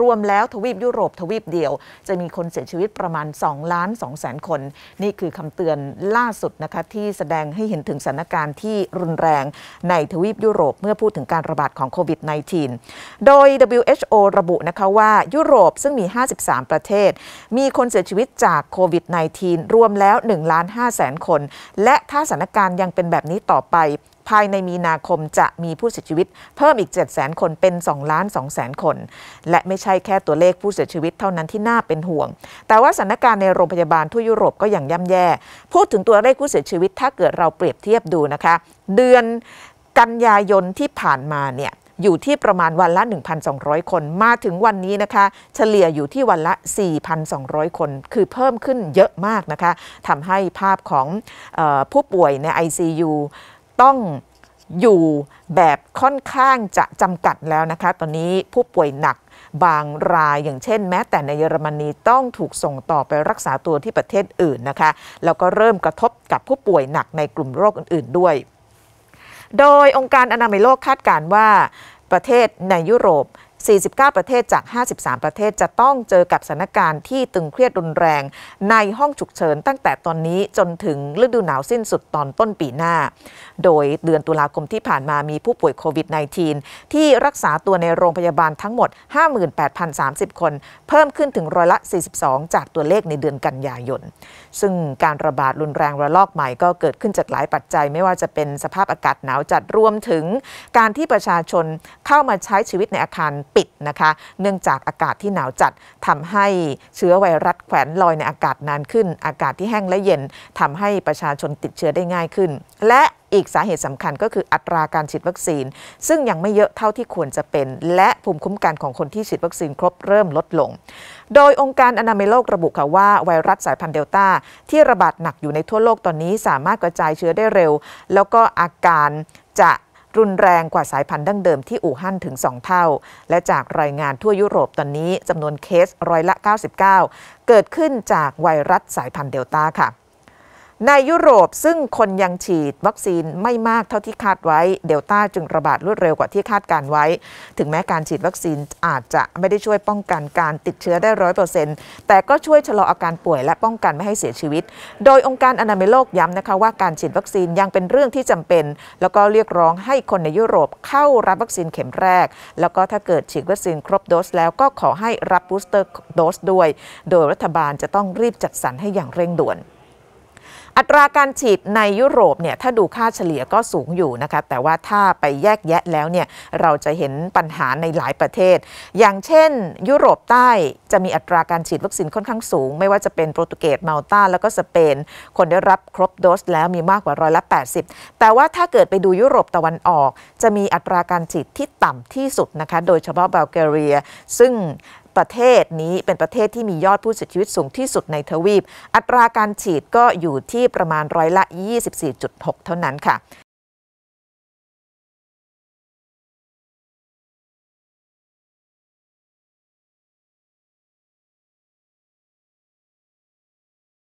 รวมแล้วทวีปยุโรปทวีปเดียวจะมีคนเสียชีวิตประมาณ2ล้าน2แสนคน นี่คือคำเตือนล่าสุดนะคะที่แสดงให้เห็นถึงสถานการณ์ที่รุนแรงในทวีปยุโรปเมื่อพูดถึงการระบาดของโควิด -19 โดย WHO ระบุนะคะว่ายุโรปซึ่งมี 53 ประเทศ มีคนเสียชีวิตจากโควิด -19 รวมแล้ว1ล้าน5แสนคน และถ้าสถานการณ์ยังเป็นแบบนี้ต่อไปภายในมีนาคมจะมีผู้เสียชีวิต เพิ่มอีก7 0 0 0 0คนเป็น2ล้านงแสนคน และไม่ใช่แค่ตัวเลขผู้เสียชีวิตเท่านั้นที่น่าเป็นห่วง แต่ว่าสถานการณ์ในโรงพยาบาลทั่วยุโรปก็ยังย่ำแย่ พูดถึงตัวเลขผู้เสียชีวิตถ้าเกิดเราเปรียบเทียบดูนะคะเดือนกันยายนที่ผ่านมาเนี่ยอยู่ที่ประมาณวันละ 1,200 คนมาถึงวันนี้นะคะเฉลี่ยอยู่ที่วันละ 4,200 คน คือเพิ่มขึ้นเยอะมากนะคะทำให้ภาพของออผู้ป่วยใน ICU ต้องอยู่แบบค่อนข้างจะจำกัดแล้วนะคะ ตอนนี้ผู้ป่วยหนักบางรายอย่างเช่นแม้แต่ในเยอรมนีต้องถูกส่งต่อไปรักษาตัวที่ประเทศอื่นนะคะ แล้วก็เริ่มกระทบกับผู้ป่วยหนักในกลุ่มโรคอื่นๆด้วย โดยองค์การอนามัยโลกคาดการณ์ว่าประเทศในยุโรป49 ประเทศจาก 53 ประเทศจะต้องเจอกับสถานการณ์ที่ตึงเครียดรุนแรงในห้องฉุกเฉินตั้งแต่ตอนนี้จนถึงฤดูหนาวสิ้นสุดตอนต้นปีหน้า โดยเดือนตุลาคมที่ผ่านมามีผู้ป่วยโควิด -19 ที่รักษาตัวในโรงพยาบาลทั้งหมด 58,030 คน เพิ่มขึ้นถึงร้อยละ 42 จากตัวเลขในเดือนกันยายน ซึ่งการระบาดรุนแรงระลอกใหม่ก็เกิดขึ้นจากหลายปัจจัยไม่ว่าจะเป็นสภาพอากาศหนาวจัดรวมถึง การที่ประชาชนเข้ามาใช้ชีวิตในอาคาริดนะคะเนื่องจากอากาศที่หนาวจัดทำให้เชื้อไวรัสแขวนลอยในอากาศนานขึ้น อากาศที่แห้งและเย็นทำให้ประชาชนติดเชื้อได้ง่ายขึ้น และอีกสาเหตุสำคัญก็คืออัตราการฉีดวัคซีน ซึ่งยังไม่เยอะเท่าที่ควรจะเป็น และภูมิคุ้มกันของคนที่ฉีดวัคซีนครบ เริ่มลดลง โดยองค์การอนามัยโลกระบุค่ะว่าไวรัสสายพันธุ์เดลต้า ที่ระบาดหนักอยู่ในทั่วโลกตอนนี้สามารถกระจายเชื้อได้เร็ว แล้วก็อาการจะรุนแรงกว่าสายพันธุ์ดั้งเดิมที่อู่ฮั่นถึง 2 เท่า และจากรายงานทั่วยุโรปตอนนี้จำนวนเคสร้อยละ 99 เกิดขึ้นจากไวรัสสายพันธุ์เดลต้าค่ะในยุโรปซึ่งคนยังฉีดวัคซีนไม่มากเท่าที่คาดไว้เดลต้าจึงระบาดรวดเร็วกว่าที่คาดการไว้ ถึงแม้การฉีดวัคซีนอาจจะไม่ได้ช่วยป้องกันการติดเชื้อได้ร้อยเปอร์เซ็นต์แต่ก็ช่วยชะลออาการป่วยและป้องกันไม่ให้เสียชีวิต โดยองค์การอนามัยโลกย้ำนะคะว่าการฉีดวัคซีนยังเป็นเรื่องที่จำเป็น แล้วก็เรียกร้องให้คนในยุโรปเข้ารับวัคซีนเข็มแรก แล้วก็ถ้าเกิดฉีดวัคซีนครบโดสแล้วก็ขอให้รับบูสเตอร์โดสด้วยโดยรัฐบาลจะต้องรีบจัดสรรให้อย่างเร่งด่วนอัตราการฉีดในยุโรปเนี่ยถ้าดูค่าเฉลี่ยก็สูงอยู่นะคะแต่ว่าถ้าไปแยกแยะแล้วเนี่ยเราจะเห็นปัญหาในหลายประเทศ อย่างเช่น ยุโรปใต้จะมีอัตราการฉีดวัคซีนค่อนข้างสูง ไม่ว่าจะเป็นโปรตุเกสมาลตาแล้วก็สเปนคนได้รับครบโดสแล้วมีมากกว่าร้อยละ80 แต่ว่าถ้าเกิดไปดูยุโรปตะวันออก จะมีอัตราการฉีดที่ต่ำที่สุดนะคะโดยเฉพาะบัลแกเรียซึ่งประเทศนี้เป็นประเทศที่มียอดผู้เสียชีวิตสูงที่สุดในทวีป อัตราการฉีดก็อยู่ที่ประมาณร้อยละ 24.6 เท่านั้นค่ะ